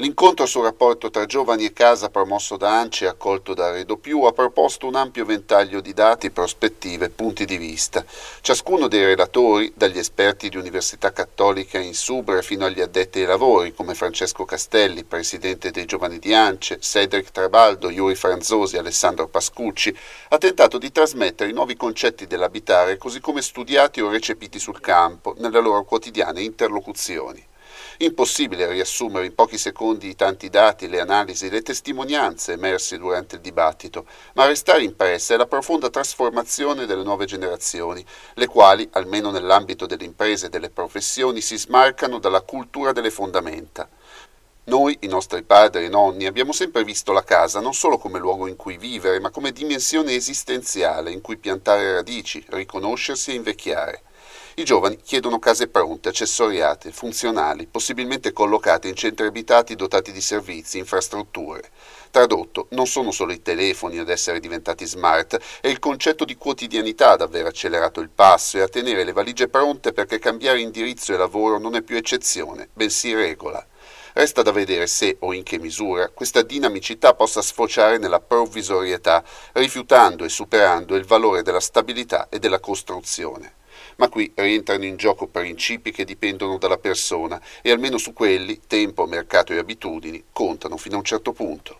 L'incontro sul rapporto tra giovani e casa promosso da ANCI e accolto da Redo Più ha proposto un ampio ventaglio di dati, prospettive e punti di vista. Ciascuno dei relatori, dagli esperti di Università Cattolica in Subre fino agli addetti ai lavori, come Francesco Castelli, presidente dei Giovani di ANCE, Cedric Trabaldo, Iuri Franzosi, Alessandro Pascucci, ha tentato di trasmettere i nuovi concetti dell'abitare così come studiati o recepiti sul campo, nelle loro quotidiane interlocuzioni. Impossibile riassumere in pochi secondi i tanti dati, le analisi, le testimonianze emerse durante il dibattito, ma restare impressa è la profonda trasformazione delle nuove generazioni, le quali, almeno nell'ambito delle imprese e delle professioni, si smarcano dalla cultura delle fondamenta. Noi, i nostri padri e nonni, abbiamo sempre visto la casa non solo come luogo in cui vivere, ma come dimensione esistenziale in cui piantare radici, riconoscersi e invecchiare. I giovani chiedono case pronte, accessoriate, funzionali, possibilmente collocate in centri abitati dotati di servizi, infrastrutture. Tradotto, non sono solo i telefoni ad essere diventati smart, è il concetto di quotidianità ad aver accelerato il passo e a tenere le valigie pronte perché cambiare indirizzo e lavoro non è più eccezione, bensì regola. Resta da vedere se o in che misura questa dinamicità possa sfociare nella provvisorietà, rifiutando e superando il valore della stabilità e della costruzione ma qui rientrano in gioco principi che dipendono dalla persona e almeno su quelli tempo, mercato e abitudini contano fino a un certo punto.